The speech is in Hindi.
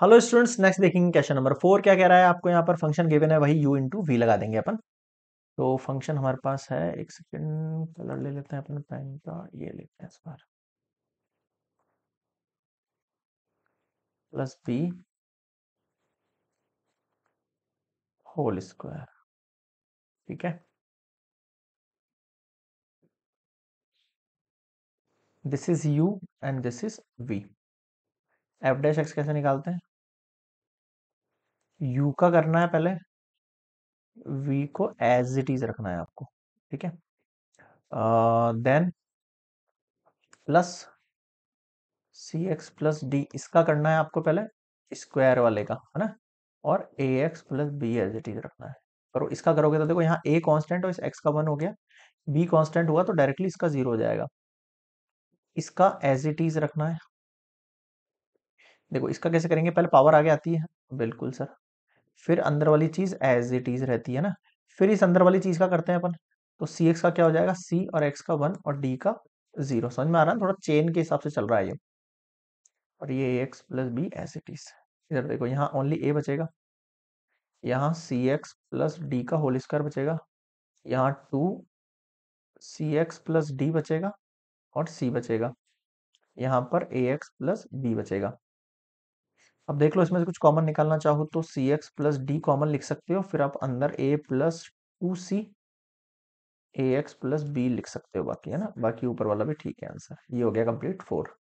हेलो स्टूडेंट्स नेक्स्ट देखेंगे क्वेश्चन नंबर फोर क्या कह रहा है आपको यहाँ पर फंक्शन गिवन है वही u इंटू वी लगा देंगे अपन तो फंक्शन हमारे पास है एक सेकेंड कलर ले लेते हैं अपने पेन का ये लेते हैं इस बार प्लस बी होल स्क्वायर ठीक है this is u and this is v f dash x कैसे निकालते हैं यू का करना है पहले वी को एज इट इज रखना है आपको ठीक है then plus c x plus d इसका करना है आपको पहले स्क्वायर वाले का है ना और a x plus b as it is रखना है करो इसका करोगे तो देखो यहाँ ए कांस्टेंट और इस एक्स का वन हो गया बी कांस्टेंट हुआ तो डायरेक्टली इसका जीरो हो जाएगा इसका एज इट इज रखना है देखो इसका कैसे करेंगे पहले पावर आगे आती है बिल्कुल सर फिर अंदर वाली चीज एज इट इज रहती है ना फिर इस अंदर वाली चीज का करते हैं अपन तो सी एक्स का क्या हो जाएगा सी और एक्स का वन और डी का जीरो समझ में आ रहा है थोड़ा चेन के हिसाब से चल रहा है ये और ये x plus b as it is इधर देखो यहाँ ओनली ए बचेगा यहाँ सी एक्स प्लस डी का होल स्क्वायर बचेगा यहाँ two c x plus d बचेगा और सी बचेगा यहाँ पर ए एक्स प्लस बी बचेगा अब देख लो इसमें से कुछ कॉमन निकालना चाहो तो c x plus d common लिख सकते हो फिर आप अंदर a plus two c a x plus b लिख सकते हो बाकी है ना बाकी ऊपर वाला भी ठीक है आंसर ये हो गया कंप्लीट फोर